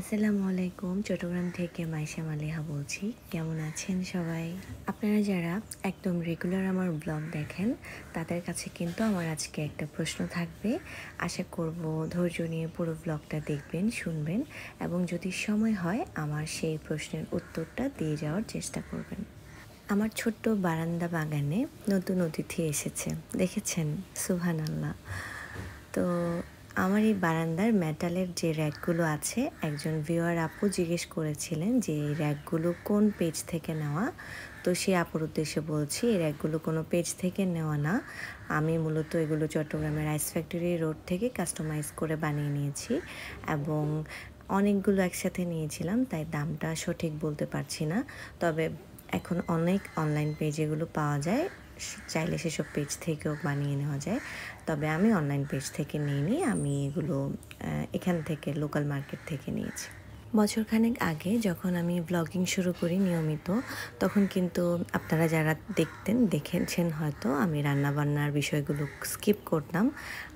আসসালামু আলাইকুম চট্টগ্রাম থেকে মাইশা মালিহা বলছি কেমন আছেন সবাই আপনারা যারা একদম রেগুলার আমার ব্লগ দেখেন তাদের কাছে কিন্তু আমার আজকে একটা প্রশ্ন থাকবে আশা করব ধৈর্য নিয়ে পুরো ব্লগটা দেখবেন শুনবেন এবং যদি সময় হয় আমার সেই প্রশ্নের উত্তরটা দিয়ে যাওয়ার চেষ্টা করবেন আমার ছোট্ট বারান্দা বাগানে নতুন অতিথি এসেছে দেখেছেন সুহান আল্লাহ তো আমার এই বারান্দার মেটালের যে র্যাকগুলো আছে একজন ভিওয়ার আপু জিজ্ঞেস করেছিলেন যে এই র্যাকগুলো কোন পেজ থেকে নেওয়া তো সে আপুর উদ্দেশ্যে বলছি এই র্যাকগুলো কোনো পেজ থেকে নেওয়া না আমি মূলত এগুলো চট্টগ্রামের রাইস ফ্যাক্টরি রোড থেকে কাস্টমাইজ করে বানিয়ে নিয়েছি এবং অনেকগুলো একসাথে নিয়েছিলাম তাই দামটা সঠিক বলতে পারছি না তবে এখন অনেক অনলাইন পেজ এগুলো পাওয়া যায় চাইলে সেসব পেজ থেকেও বানিয়ে নেওয়া যায় তবে আমি অনলাইন পেজ থেকে নিয়ে নিই আমি এগুলো এখান থেকে লোকাল মার্কেট থেকে নিয়েছি বছরখানেক আগে যখন আমি ব্লগিং শুরু করি নিয়মিত তখন কিন্তু আপনারা যারা দেখতেন দেখেছেন হয়তো আমি রান্নাবান্নার বিষয়গুলো স্কিপ করতাম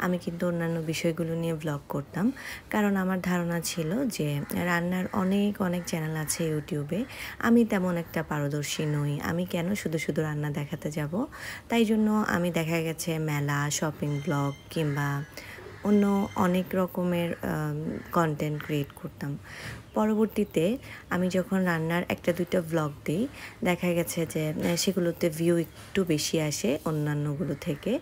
আমি কিন্তু অন্যান্য বিষয়গুলো নিয়ে ব্লগ করতাম কারণ আমার ধারণা ছিল যে রান্নার অনেক অনেক চ্যানেল আছে ইউটিউবে আমি তেমন একটা পারদর্শী নই আমি কেন শুধু শুধু রান্না দেখাতে যাব তাই জন্য আমি দেখা গেছে মেলা শপিং ব্লগ কিংবা অন্য অনেক রকমের কন্টেন্ট ক্রিয়েট করতাম পরবর্তীতে আমি যখন রান্নার একটা দুইটা ব্লগ দিই দেখা গেছে যে সেগুলোতে ভিউ একটু বেশি আসে অন্যান্যগুলো থেকে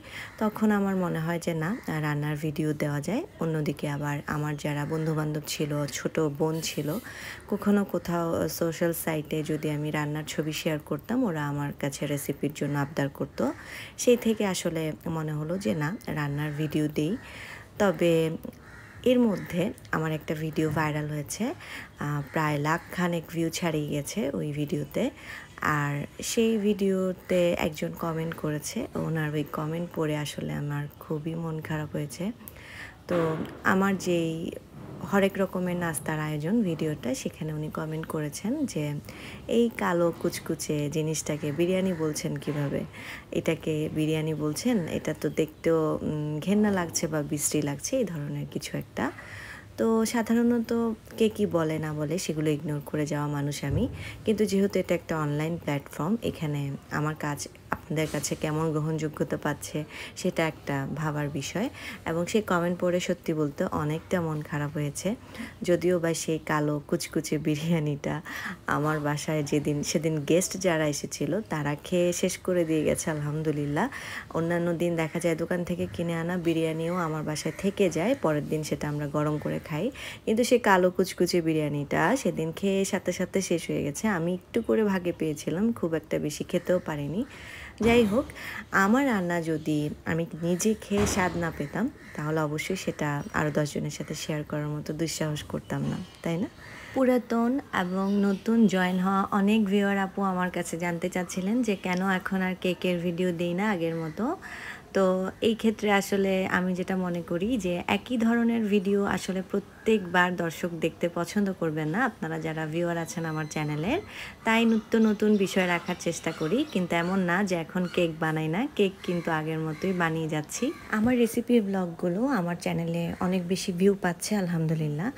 তখন আমার মনে হয় যে না রান্নার ভিডিও দেওয়া যায় অন্যদিকে আবার আমার যারা বন্ধুবান্ধব ছিল ছোট বোন ছিল কখনো কোথাও সোশ্যাল সাইটে যদি আমি রান্নার ছবি শেয়ার করতাম ওরা আমার কাছে রেসিপির জন্য আবদার করতো সেই থেকে আসলে মনে হলো যে না রান্নার ভিডিও দিই তবে এর মধ্যে আমার একটা ভিডিও ভাইরাল হয়েছে প্রায় লাখ খানেক ভিউ ছাড়িয়ে গেছে ওই ভিডিওতে আর সেই ভিডিওতে একজন কমেন্ট করেছে ওনার ওই কমেন্ট পড়ে আসলে আমার খুবই মন খারাপ হয়েছে তো আমার যেই হরেক রকমের নাস্তার আয়োজন ভিডিওটা সেখানে উনি কমেন্ট করেছেন যে এই কালো কুচকুচে জিনিসটাকে বিরিয়ানি বলছেন কিভাবে এটাকে বিরিয়ানি বলছেন এটা তো দেখতেও ঘেন্না লাগছে বা বিশ্রী লাগছে এই ধরনের কিছু একটা তো সাধারণত কে কী বলে না বলে সেগুলো ইগনোর করে যাওয়া মানুষ আমি কিন্তু যেহেতু এটা একটা অনলাইন প্ল্যাটফর্ম এখানে আমার কাজ আপনাদের কাছে কেমন গ্রহণযোগ্যতা পাচ্ছে সেটা একটা ভাবার বিষয় এবং সেই কমেন্ট পড়ে সত্যি বলতে অনেকটা মন খারাপ হয়েছে যদিও বা সেই কালো কুচকুচে বিরিয়ানিটা আমার বাসায় যেদিন সেদিন গেস্ট যারা এসেছিল তারা খেয়ে শেষ করে দিয়ে গেছে আলহামদুলিল্লাহ অন্যান্য দিন দেখা যায় দোকান থেকে কিনে আনা বিরিয়ানিও আমার বাসায় থেকে যায় পরের দিন সেটা আমরা গরম করে খাই কিন্তু সেই কালো কুচকুচে বিরিয়ানিটা সেদিন খেয়ে সাথে সাথে শেষ হয়ে গেছে আমি একটু করে ভাগে পেয়েছিলাম খুব একটা বেশি খেতেও পারিনি যাই হোক আমার রান্না যদি আমি নিজে খেয়ে স্বাদ না পেতাম তাহলে অবশ্যই সেটা আরও দশজনের সাথে শেয়ার করার মতো দুঃসাহস করতাম না তাই না পুরাতন এবং নতুন জয়েন হওয়া অনেক ভিউয়ার আপু আমার কাছে জানতে চাচ্ছিলেন যে কেন এখন আর কেকের ভিডিও দিই না আগের মতো তো এই ক্ষেত্রে আসলে আমি যেটা মনে করি যে একই ধরনের ভিডিও আসলে প্রত্যেক প্রত্যেকবার দর্শক দেখতে পছন্দ করবেন না আপনারা যারা ভিউয়ার আছেন আমার চ্যানেলের তাই নিত্য নতুন বিষয় রাখার চেষ্টা করি কিন্তু এমন না যে এখন কেক বানাই না কেক কিন্তু আগের মতোই বানিয়ে যাচ্ছি আমার রেসিপি ব্লগগুলো আমার চ্যানেলে অনেক বেশি ভিউ পাচ্ছে আলহামদুলিল্লাহ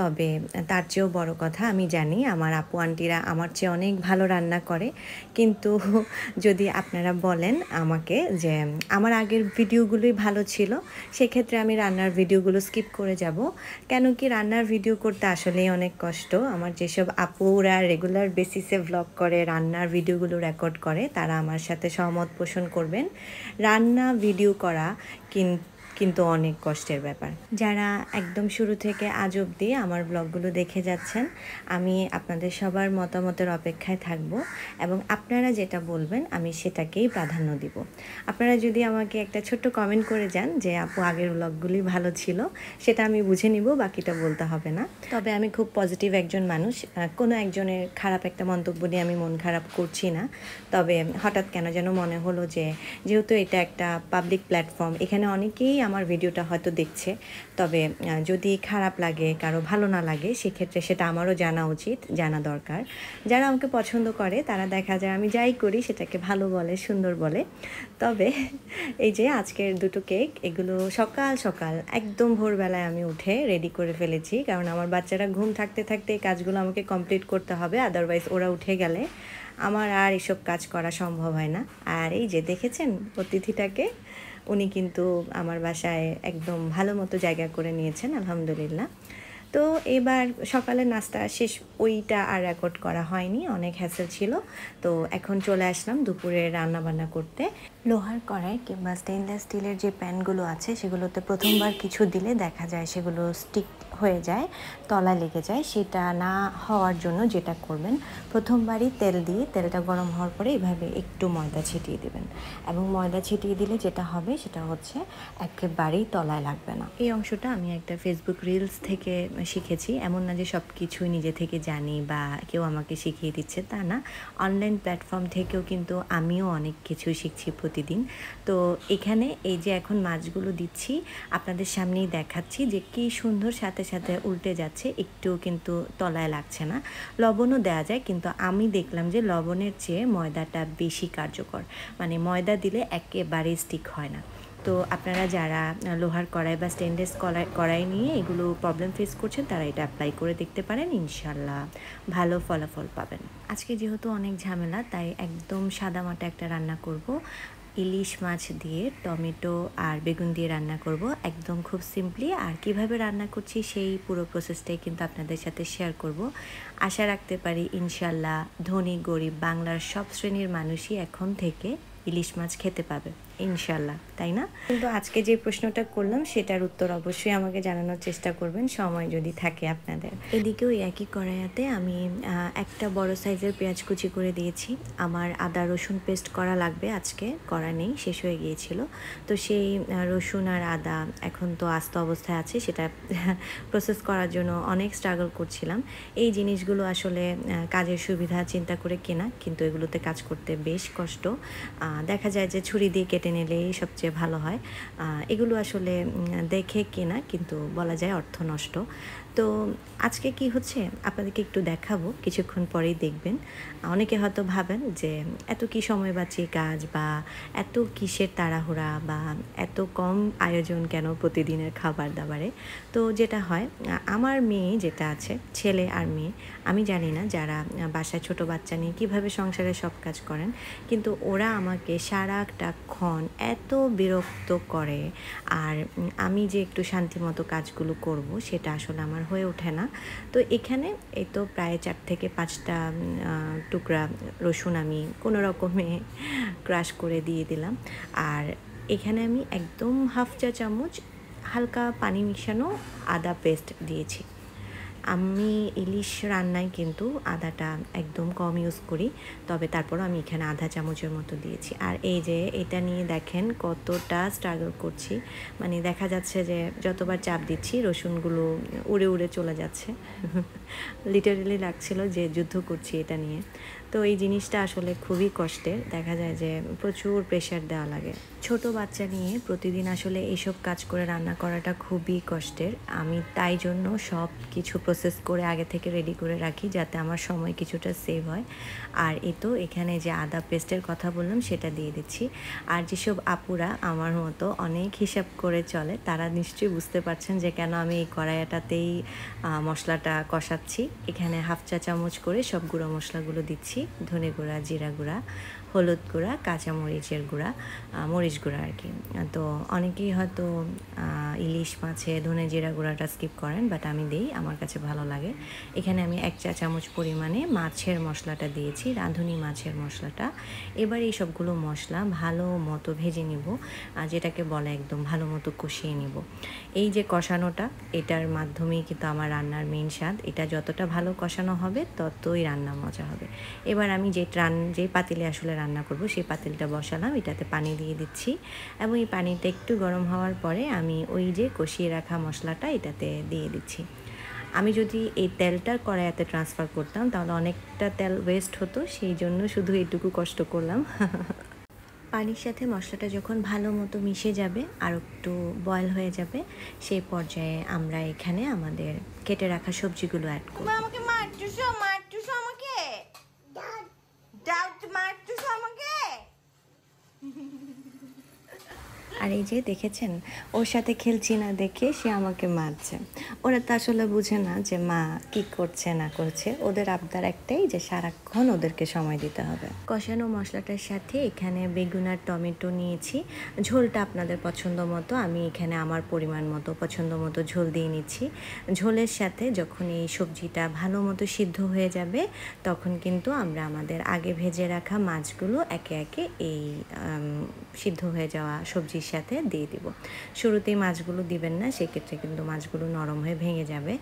তবে তার চেয়েও বড় কথা আমি জানি আমার আপু আন্টিরা আমার চেয়ে অনেক ভালো রান্না করে কিন্তু যদি আপনারা বলেন আমাকে যে আমার আগের ভিডিওগুলোই ভালো ছিল সেক্ষেত্রে আমি রান্নার ভিডিওগুলো স্কিপ করে যাব কেন জন্য কি রান্নার ভিডিও করতে আসলেই অনেক কষ্ট আমার যেসব আপুরা রেগুলার বেসিসে ভ্লগ করে রান্নার ভিডিওগুলো রেকর্ড করে তারা আমার সাথে সহমত পোষণ করবেন রান্না ভিডিও করা কিন্তু কিন্তু অনেক কষ্টের ব্যাপার যারা একদম শুরু থেকে আজ অবধি আমার ব্লগগুলো দেখে যাচ্ছেন আমি আপনাদের সবার মতামতের অপেক্ষায় থাকব এবং আপনারা যেটা বলবেন আমি সেটাকেই প্রাধান্য দিব আপনারা যদি আমাকে একটা ছোট্ট কমেন্ট করে যান যে আপু আগের ব্লগগুলি ভালো ছিল সেটা আমি বুঝে নিব বাকিটা বলতে হবে না তবে আমি খুব পজিটিভ একজন মানুষ কোনো একজনের খারাপ একটা মন্তব্য নিয়ে আমি মন খারাপ করছি না তবে হঠাৎ কেন যেন মনে হলো যে যেহেতু এটা একটা পাবলিক প্ল্যাটফর্ম এখানে অনেকেই আমার ভিডিওটা হয়তো দেখছে তবে যদি খারাপ লাগে কারো ভালো না লাগে সেক্ষেত্রে সেটা আমারও জানা উচিত জানা দরকার যারা আমাকে পছন্দ করে তারা দেখা যায় আমি যাই করি সেটাকে ভালো বলে সুন্দর বলে তবে এই যে আজকের দুটো কেক এগুলো সকাল সকাল একদম ভোরবেলায় আমি উঠে রেডি করে ফেলেছি কারণ আমার বাচ্চারা ঘুম থাকতে থাকতে এই কাজগুলো আমাকে কমপ্লিট করতে হবে আদারওয়াইজ ওরা উঠে গেলে আমার আর এসব কাজ করা সম্ভব হয় না আর এই যে দেখেছেন অতিথিটাকে উনি কিন্তু আমার বাসায় একদম ভালো মতো জায়গা করে নিয়েছেন আলহামদুলিল্লাহ তো এবার সকালে নাস্তা শেষ ওইটা আর রেকর্ড করা হয়নি অনেক হ্যাসেল ছিল তো এখন চলে আসলাম দুপুরে রান্না বান্না করতে লোহার কড়াই কিংবা স্টেনলেস স্টিলের যে প্যানগুলো আছে সেগুলোতে প্রথমবার কিছু দিলে দেখা যায় সেগুলো স্টিক হয়ে যায় তলা লেগে যায় সেটা না হওয়ার জন্য যেটা করবেন প্রথমবারই তেল দিয়ে তেলটা গরম হওয়ার পরে এভাবে একটু ময়দা ছিটিয়ে দেবেন এবং ময়দা ছিটিয়ে দিলে যেটা হবে সেটা হচ্ছে একেবারেই তলায় লাগবে না এই অংশটা আমি একটা ফেসবুক রিলস থেকে শিখেছি এমন না যে সব কিছুই নিজে থেকে জানি বা কেউ আমাকে শিখিয়ে দিচ্ছে তা না অনলাইন প্ল্যাটফর্ম থেকেও কিন্তু আমিও অনেক কিছু শিখছি প্রতি প্রতিদিন তো এখানে এই যে এখন মাছগুলো দিচ্ছি আপনাদের সামনেই দেখাচ্ছি যে কি সুন্দর সাথে সাথে উল্টে যাচ্ছে একটু কিন্তু তলায় লাগছে না লবণও দেওয়া যায় কিন্তু আমি দেখলাম যে লবণের চেয়ে ময়দাটা বেশি কার্যকর মানে ময়দা দিলে একেবারে স্টিক হয় না তো আপনারা যারা লোহার কড়াই বা স্টেনলেস কড়াই কড়াই নিয়ে এগুলো প্রবলেম ফেস করছেন তারা এটা অ্যাপ্লাই করে দেখতে পারেন ইনশাল্লাহ ভালো ফলাফল পাবেন আজকে যেহেতু অনেক ঝামেলা তাই একদম সাদামাটা একটা রান্না করব ইলিশ মাছ দিয়ে টমেটো আর বেগুন দিয়ে রান্না করব একদম খুব সিম্পলি আর কিভাবে রান্না করছি সেই পুরো প্রসেসটাই কিন্তু আপনাদের সাথে শেয়ার করব আশা রাখতে পারি ইনশাল্লাহ ধনী গরিব বাংলার সব শ্রেণীর মানুষই এখন থেকে ইলিশ মাছ খেতে পাবে ইনশাল্লাহ তাই না কিন্তু আজকে যে প্রশ্নটা করলাম সেটার উত্তর অবশ্যই আমাকে জানানোর চেষ্টা করবেন সময় যদি থাকে আপনাদের এদিকে ওই একই কড়াইয়াতে আমি একটা বড় সাইজের পেঁয়াজ কুচি করে দিয়েছি আমার আদা রসুন পেস্ট করা লাগবে আজকে করা নেই শেষ হয়ে গিয়েছিল তো সেই রসুন আর আদা এখন তো আস্ত অবস্থায় আছে সেটা প্রসেস করার জন্য অনেক স্ট্রাগল করছিলাম এই জিনিসগুলো আসলে কাজের সুবিধা চিন্তা করে কেনা কিন্তু এগুলোতে কাজ করতে বেশ কষ্ট দেখা যায় যে ছুরি দিয়ে কেটে কেটে নিলেই সবচেয়ে ভালো হয় এগুলো আসলে দেখে কেনা কিন্তু বলা যায় অর্থ নষ্ট তো আজকে কি হচ্ছে আপনাদেরকে একটু দেখাবো কিছুক্ষণ পরেই দেখবেন অনেকে হয়তো ভাবেন যে এত কি সময় বাঁচিয়ে কাজ বা এত কিসের তাড়াহুড়া বা এত কম আয়োজন কেন প্রতিদিনের খাবার দাবারে তো যেটা হয় আমার মেয়ে যেটা আছে ছেলে আর মেয়ে আমি জানি না যারা বাসায় ছোট বাচ্চা নিয়ে কীভাবে সংসারে সব কাজ করেন কিন্তু ওরা আমাকে সারাটা ক্ষণ এত বিরক্ত করে আর আমি যে একটু শান্তিমতো কাজগুলো করব সেটা আসলে আমার হয়ে ওঠে না তো এখানে এই তো প্রায় চার থেকে পাঁচটা টুকরা রসুন আমি কোনো রকমে ক্রাশ করে দিয়ে দিলাম আর এখানে আমি একদম হাফ চা চামচ হালকা পানি মিশানো আদা পেস্ট দিয়েছি আমি ইলিশ রান্নায় কিন্তু আদাটা একদম কম ইউজ করি তবে তারপরও আমি এখানে আধা চামচের মতো দিয়েছি আর এই যে এটা নিয়ে দেখেন কতটা স্ট্রাগল করছি মানে দেখা যাচ্ছে যে যতবার চাপ দিচ্ছি রসুনগুলো উড়ে উড়ে চলে যাচ্ছে লিটারেলি লাগছিল যে যুদ্ধ করছি এটা নিয়ে তো এই জিনিসটা আসলে খুবই কষ্টের দেখা যায় যে প্রচুর প্রেশার দেওয়া লাগে ছোট বাচ্চা নিয়ে প্রতিদিন আসলে এইসব কাজ করে রান্না করাটা খুবই কষ্টের আমি তাই জন্য সব কিছু প্রসেস করে আগে থেকে রেডি করে রাখি যাতে আমার সময় কিছুটা সেভ হয় আর এ তো এখানে যে আদা পেস্টের কথা বললাম সেটা দিয়ে দিচ্ছি আর যেসব আপুরা আমার মতো অনেক হিসাব করে চলে তারা নিশ্চয়ই বুঝতে পারছেন যে কেন আমি এই কড়াইটাতেই মশলাটা কষাচ্ছি এখানে হাফ চা চামচ করে সব গুঁড়ো মশলাগুলো দিচ্ছি দিচ্ছি ধনে গুঁড়া জিরা গুঁড়া হলুদ গুঁড়া কাঁচা মরিচের গুঁড়া মরিচ গুঁড়া আর কি তো অনেকেই হয়তো ইলিশ মাছে ধনে জিরা গুঁড়াটা স্কিপ করেন বাট আমি দিই আমার কাছে ভালো লাগে এখানে আমি এক চা চামচ পরিমাণে মাছের মশলাটা দিয়েছি রাঁধুনি মাছের মশলাটা এবার এই সবগুলো মশলা ভালো মতো ভেজে নিব আর যেটাকে বলে একদম ভালো মতো কষিয়ে নিব এই যে কষানোটা এটার মাধ্যমেই কিন্তু আমার রান্নার মেন স্বাদ এটা যতটা ভালো কষানো হবে ততই রান্না মজা হবে এবার আমি যে ট্রান যে পাতিলে আসলে রান্না করব সেই পাতিলটা বসালাম এটাতে পানি দিয়ে দিচ্ছি এবং এই পানিটা একটু গরম হওয়ার পরে আমি ওই যে কষিয়ে রাখা মশলাটা এটাতে দিয়ে দিচ্ছি আমি যদি এই তেলটা কড়াইতে ট্রান্সফার করতাম তাহলে অনেকটা তেল ওয়েস্ট হতো সেই জন্য শুধু এটুকু কষ্ট করলাম পানির সাথে মশলাটা যখন ভালো মতো মিশে যাবে আর একটু বয়ল হয়ে যাবে সেই পর্যায়ে আমরা এখানে আমাদের কেটে রাখা সবজিগুলো অ্যাড করব আর এই যে দেখেছেন ওর সাথে খেলছি না দেখে সে আমাকে মারছে ওরা তো আসলে বুঝে না যে মা কি করছে না করছে ওদের আবদার একটাই যে সারাক্ষণ ওদেরকে সময় দিতে হবে কষানো মশলাটার সাথে এখানে বেগুন আর টমেটো নিয়েছি ঝোলটা আপনাদের পছন্দ মতো আমি এখানে আমার পরিমাণ মতো পছন্দ মতো ঝোল দিয়ে নিচ্ছি ঝোলের সাথে যখন এই সবজিটা ভালো মতো সিদ্ধ হয়ে যাবে তখন কিন্তু আমরা আমাদের আগে ভেজে রাখা মাছগুলো একে একে এই সিদ্ধ হয়ে যাওয়া সবজির সাথে একসাথে দিয়ে দিব শুরুতেই মাছগুলো দিবেন না সেক্ষেত্রে কিন্তু মাছগুলো নরম হয়ে ভেঙে যাবে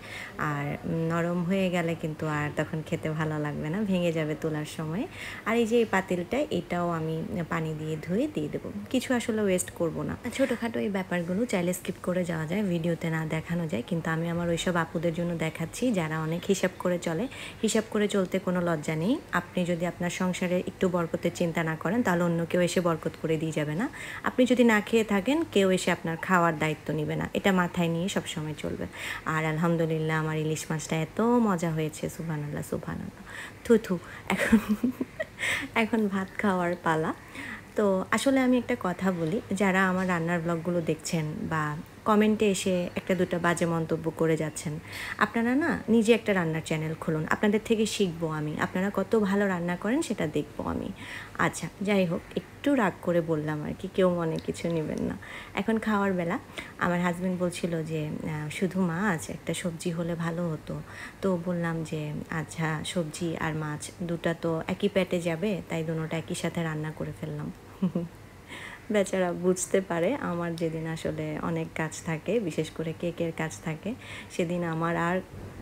আর নরম হয়ে গেলে কিন্তু আর তখন খেতে ভালো লাগবে না ভেঙে যাবে তোলার সময় আর এই যে এই পাতিলটা এটাও আমি পানি দিয়ে ধুয়ে দিয়ে দেবো কিছু আসলে ওয়েস্ট করব না ছোটোখাটো এই ব্যাপারগুলো চাইলে স্কিপ করে যাওয়া যায় ভিডিওতে না দেখানো যায় কিন্তু আমি আমার ওইসব আপুদের জন্য দেখাচ্ছি যারা অনেক হিসাব করে চলে হিসাব করে চলতে কোনো লজ্জা নেই আপনি যদি আপনার সংসারে একটু বরকতের চিন্তা না করেন তাহলে অন্য কেউ এসে বরকত করে দিয়ে যাবে না আপনি যদি না খেয়ে থাকেন কেউ এসে আপনার খাওয়ার দায়িত্ব নেবে না এটা মাথায় নিয়ে সবসময় চলবে আর আলহামদুলিল্লাহ আমার ইলিশ মাছটা এত মজা হয়েছে সুবহানাল্লাহ সুবহানাল্লাহ থু থু এখন এখন ভাত খাওয়ার পালা তো আসলে আমি একটা কথা বলি যারা আমার রান্নার ব্লগগুলো দেখছেন বা কমেন্টে এসে একটা দুটো বাজে মন্তব্য করে যাচ্ছেন আপনারা না নিজে একটা রান্নার চ্যানেল খুলুন আপনাদের থেকে শিখবো আমি আপনারা কত ভালো রান্না করেন সেটা দেখবো আমি আচ্ছা যাই হোক একটু রাগ করে বললাম আর কি কেউ মনে কিছু নেবেন না এখন খাওয়ার বেলা আমার হাজব্যান্ড বলছিল যে শুধু মাছ একটা সবজি হলে ভালো হতো তো বললাম যে আচ্ছা সবজি আর মাছ দুটা তো একই প্যাটে যাবে তাই দুটোটা একই সাথে রান্না করে ফেললাম বেচারা বুঝতে পারে আমার যেদিন আসলে অনেক কাজ থাকে বিশেষ করে কেকের কাজ থাকে সেদিন আমার আর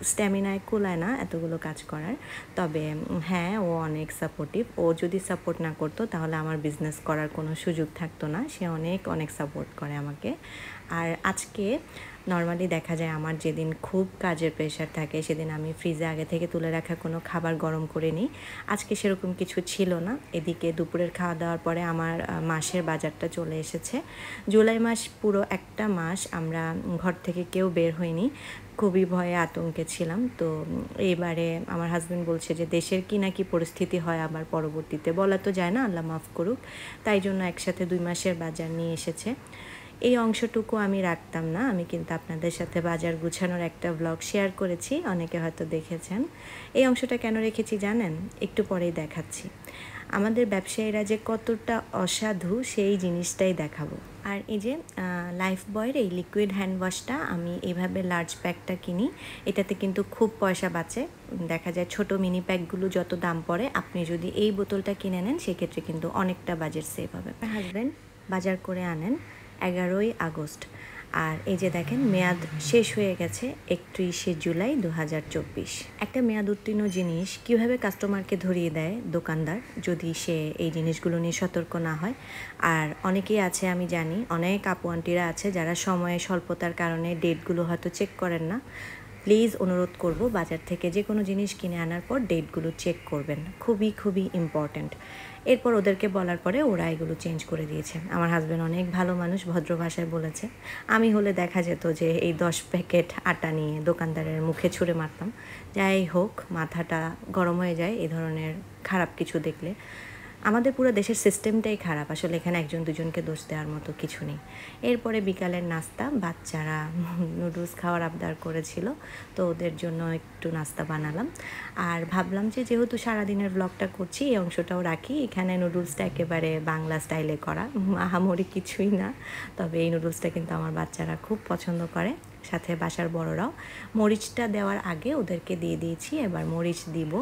স্ট্যামিনায় কুলায় না এতগুলো কাজ করার তবে হ্যাঁ ও অনেক সাপোর্টিভ ও যদি সাপোর্ট না করতো তাহলে আমার বিজনেস করার কোনো সুযোগ থাকতো না সে অনেক অনেক সাপোর্ট করে আমাকে আর আজকে নর্মালি দেখা যায় আমার যেদিন খুব কাজের প্রেশার থাকে সেদিন আমি ফ্রিজে আগে থেকে তুলে রাখা কোনো খাবার গরম করে নিই আজকে সেরকম কিছু ছিল না এদিকে দুপুরের খাওয়া দাওয়ার পরে আমার মাসের বাজারটা চলে এসেছে জুলাই মাস পুরো একটা মাস আমরা ঘর থেকে কেউ বের হইনি খুবই ভয়ে আতঙ্কে ছিলাম তো এবারে আমার হাজব্যান্ড বলছে যে দেশের কি না কি পরিস্থিতি হয় আবার পরবর্তীতে বলা তো যায় না আল্লাহ মাফ করুক তাই জন্য একসাথে দুই মাসের বাজার নিয়ে এসেছে এই অংশটুকু আমি রাখতাম না আমি কিন্তু আপনাদের সাথে বাজার গুছানোর একটা ব্লগ শেয়ার করেছি অনেকে হয়তো দেখেছেন এই অংশটা কেন রেখেছি জানেন একটু পরেই দেখাচ্ছি আমাদের ব্যবসায়ীরা যে কতটা অসাধু সেই জিনিসটাই দেখাবো আর এই যে লাইফ বয়ের এই লিকুইড হ্যান্ড ওয়াশটা আমি এইভাবে লার্জ প্যাকটা কিনি এটাতে কিন্তু খুব পয়সা বাঁচে দেখা যায় ছোট মিনি প্যাকগুলো যত দাম পড়ে আপনি যদি এই বোতলটা কিনে নেন সেক্ষেত্রে কিন্তু অনেকটা বাজেট সেভ হবে হাজবেন্ড বাজার করে আনেন এগারোই আগস্ট আর এই যে দেখেন মেয়াদ শেষ হয়ে গেছে একত্রিশে জুলাই দু একটা মেয়াদ উত্তীর্ণ জিনিস কিভাবে কাস্টমারকে ধরিয়ে দেয় দোকানদার যদি সে এই জিনিসগুলো নিয়ে সতর্ক না হয় আর অনেকেই আছে আমি জানি অনেক আপু আন্টিরা আছে যারা সময়ে স্বল্পতার কারণে ডেটগুলো হয়তো চেক করেন না প্লিজ অনুরোধ করব বাজার থেকে যে কোনো জিনিস কিনে আনার পর ডেটগুলো চেক করবেন খুবই খুবই ইম্পর্ট্যান্ট এরপর ওদেরকে বলার পরে ওরা এগুলো চেঞ্জ করে দিয়েছে আমার হাজব্যান্ড অনেক ভালো মানুষ ভদ্র ভাষায় বলেছে আমি হলে দেখা যেত যে এই দশ প্যাকেট আটা নিয়ে দোকানদারের মুখে ছুঁড়ে মারতাম যাই হোক মাথাটা গরম হয়ে যায় এই ধরনের খারাপ কিছু দেখলে আমাদের পুরো দেশের সিস্টেমটাই খারাপ আসলে এখানে একজন দুজনকে দোষ দেওয়ার মতো কিছু নেই এরপরে বিকালের নাস্তা বাচ্চারা নুডলস খাওয়ার আবদার করেছিল তো ওদের জন্য একটু নাস্তা বানালাম আর ভাবলাম যে যেহেতু সারাদিনের ব্লগটা করছি এই অংশটাও রাখি এখানে নুডলসটা একেবারে বাংলা স্টাইলে করা আহামরি কিছুই না তবে এই নুডলসটা কিন্তু আমার বাচ্চারা খুব পছন্দ করে সাথে বাসার বড়রাও মরিচটা দেওয়ার আগে ওদেরকে দিয়ে দিয়েছি এবার মরিচ দিব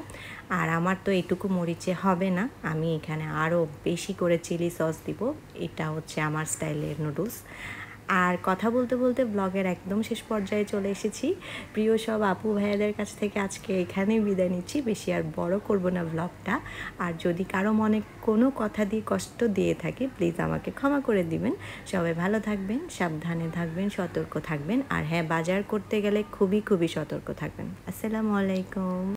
আর আমার তো এটুকু মরিচে হবে না আমি এখানে আরও বেশি করে চিলি সস দিব এটা হচ্ছে আমার স্টাইলের নুডলস আর কথা বলতে বলতে ব্লগের একদম শেষ পর্যায়ে চলে এসেছি প্রিয় সব আপু ভাইয়াদের কাছ থেকে আজকে এখানেই বিদায় নিচ্ছি বেশি আর বড় করব না ব্লগটা আর যদি কারো মনে কোনো কথা দিয়ে কষ্ট দিয়ে থাকে প্লিজ আমাকে ক্ষমা করে দিবেন সবাই ভালো থাকবেন সাবধানে থাকবেন সতর্ক থাকবেন আর হ্যাঁ বাজার করতে গেলে খুবই খুবই সতর্ক থাকবেন আসসালামু আলাইকুম